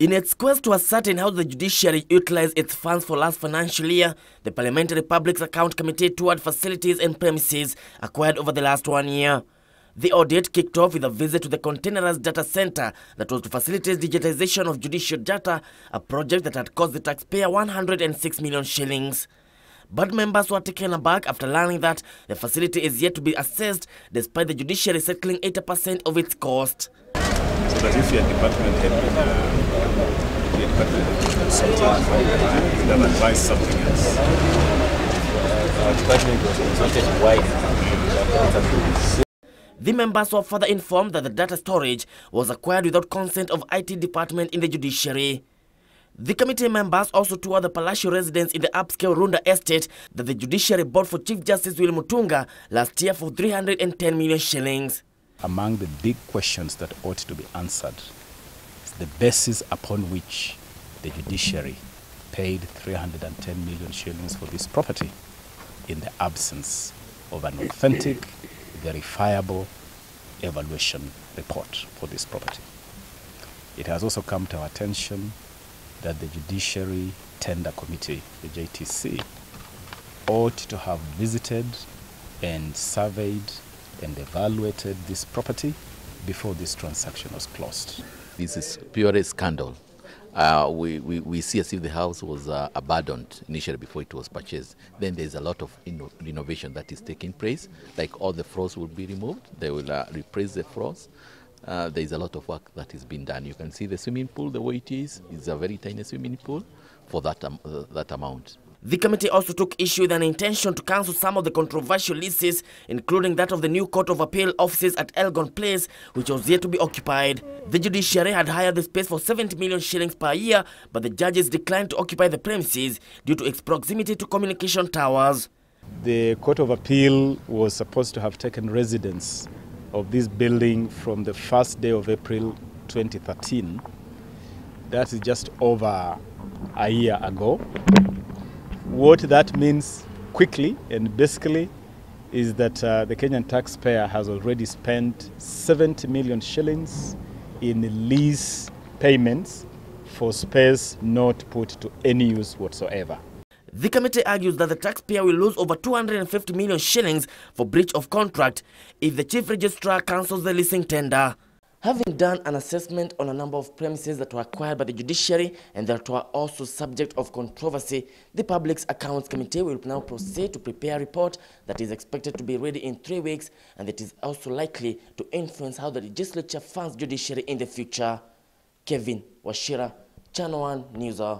In its quest to ascertain how the judiciary utilized its funds for last financial year, the Parliamentary Publics Account Committee toured facilities and premises acquired over the last one year. The audit kicked off with a visit to the Containers Data Center that was to facilitate digitization of judicial data, a project that had cost the taxpayer 106 million shillings. But members were taken aback after learning that the facility is yet to be assessed despite the judiciary settling 80% of its cost. So department had uh, Sometimes something else. The members were further informed that the data storage was acquired without consent of IT department in the judiciary. The committee members also toured the Palacio residence in the upscale Runda estate that the judiciary bought for Chief Justice William Mutunga last year for 310 million shillings. Among the big questions that ought to be answered the basis upon which the judiciary paid 310 million shillings for this property in the absence of an authentic, verifiable evaluation report for this property. It has also come to our attention that the Judiciary Tender Committee, the JTC, ought to have visited and surveyed and evaluated this property before this transaction was closed this is pure scandal. Uh, we, we, we see as if the house was uh, abandoned initially before it was purchased. Then there's a lot of inno- innovation that is taking place, like all the floors will be removed, they will uh, replace the floors. Uh, there's a lot of work that is being done. You can see the swimming pool the way it is. It's a very tiny swimming pool for that, um, uh, that amount. The committee also took issue with an intention to cancel some of the controversial leases, including that of the new Court of Appeal offices at Elgon Place, which was yet to be occupied. The judiciary had hired the space for 70 million shillings per year, but the judges declined to occupy the premises due to its proximity to communication towers. The Court of Appeal was supposed to have taken residence of this building from the first day of April 2013. That is just over a year ago. What that means quickly and basically is that uh, the Kenyan taxpayer has already spent 70 million shillings in lease payments for space not put to any use whatsoever. The committee argues that the taxpayer will lose over 250 million shillings for breach of contract if the chief registrar cancels the leasing tender. Having done an assessment on a number of premises that were acquired by the judiciary and that were also subject of controversy, the Public Accounts Committee will now proceed to prepare a report that is expected to be ready in three weeks and that is also likely to influence how the legislature funds judiciary in the future. Kevin Washira, Channel 1 News.